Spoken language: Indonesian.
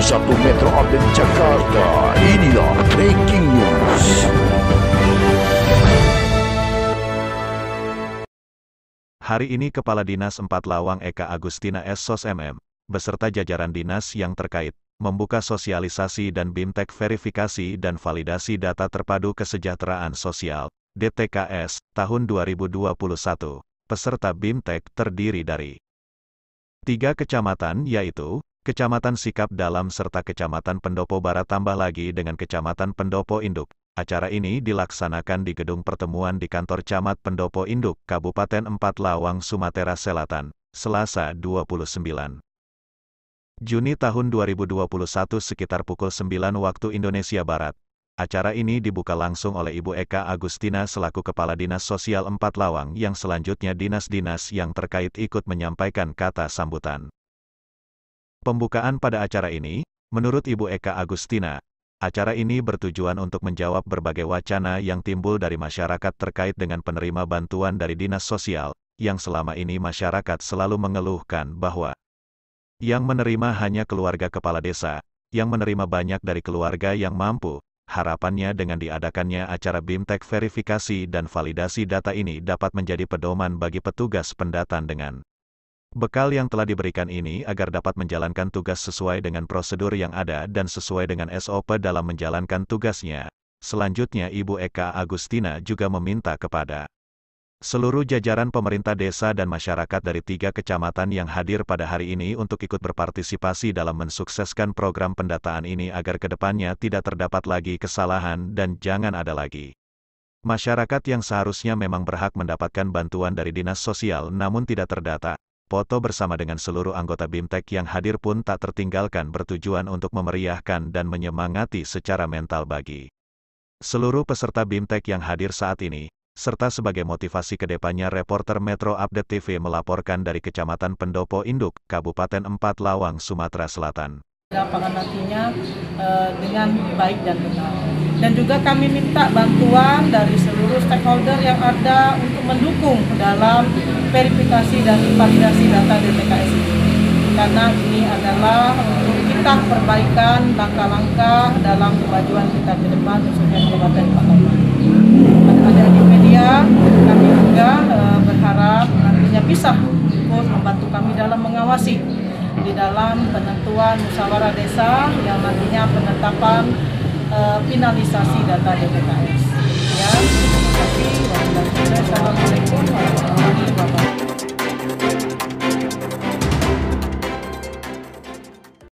Satu Metro Update Jakarta. Inilah Breaking News. Hari ini Kepala Dinas Empat Lawang Eka Agustina S. Sos MM, beserta jajaran dinas yang terkait, membuka sosialisasi dan BIMTEK verifikasi dan validasi data terpadu kesejahteraan sosial, DTKS, tahun 2021. Peserta BIMTEK terdiri dari tiga kecamatan yaitu Kecamatan Sikap Dalam serta Kecamatan Pendopo Barat tambah lagi dengan Kecamatan Pendopo Induk. Acara ini dilaksanakan di Gedung Pertemuan di Kantor Camat Pendopo Induk, Kabupaten Empat Lawang, Sumatera Selatan, Selasa 29. Juni tahun 2021 sekitar pukul 9 waktu Indonesia Barat. Acara ini dibuka langsung oleh Ibu Eka Agustina selaku Kepala Dinas Sosial Empat Lawang yang selanjutnya dinas-dinas yang terkait ikut menyampaikan kata sambutan. Pembukaan pada acara ini, menurut Ibu Eka Agustina, acara ini bertujuan untuk menjawab berbagai wacana yang timbul dari masyarakat terkait dengan penerima bantuan dari dinas sosial, yang selama ini masyarakat selalu mengeluhkan bahwa yang menerima hanya keluarga kepala desa, yang menerima banyak dari keluarga yang mampu, Harapannya dengan diadakannya acara BIMTEK verifikasi dan validasi data ini dapat menjadi pedoman bagi petugas pendataan dengan Bekal yang telah diberikan ini agar dapat menjalankan tugas sesuai dengan prosedur yang ada dan sesuai dengan SOP dalam menjalankan tugasnya. Selanjutnya Ibu Eka Agustina juga meminta kepada seluruh jajaran pemerintah desa dan masyarakat dari tiga kecamatan yang hadir pada hari ini untuk ikut berpartisipasi dalam mensukseskan program pendataan ini agar kedepannya tidak terdapat lagi kesalahan dan jangan ada lagi. Masyarakat yang seharusnya memang berhak mendapatkan bantuan dari dinas sosial namun tidak terdata, foto bersama dengan seluruh anggota BIMTEK yang hadir pun tak tertinggalkan bertujuan untuk memeriahkan dan menyemangati secara mental bagi seluruh peserta BIMTEK yang hadir saat ini, serta sebagai motivasi kedepannya reporter Metro Update TV melaporkan dari Kecamatan Pendopo Induk, Kabupaten Empat Lawang, Sumatera Selatan. Lapangan nantinya uh, dengan baik dan benar dan juga kami minta bantuan dari seluruh stakeholder yang ada untuk mendukung dalam verifikasi dan validasi data DTKS ini. Karena ini adalah untuk eh, kita perbaikan langkah-langkah dalam kemajuan kita ke depan khususnya Kabupaten Pakalongan. Ada di media, kami juga e, berharap nantinya bisa ikut membantu kami dalam mengawasi di dalam penentuan musyawarah desa yang nantinya penetapan Eh, finalisasi data DPKS. Ya, terima kasih. Assalamualaikum warahmatullahi wabarakatuh.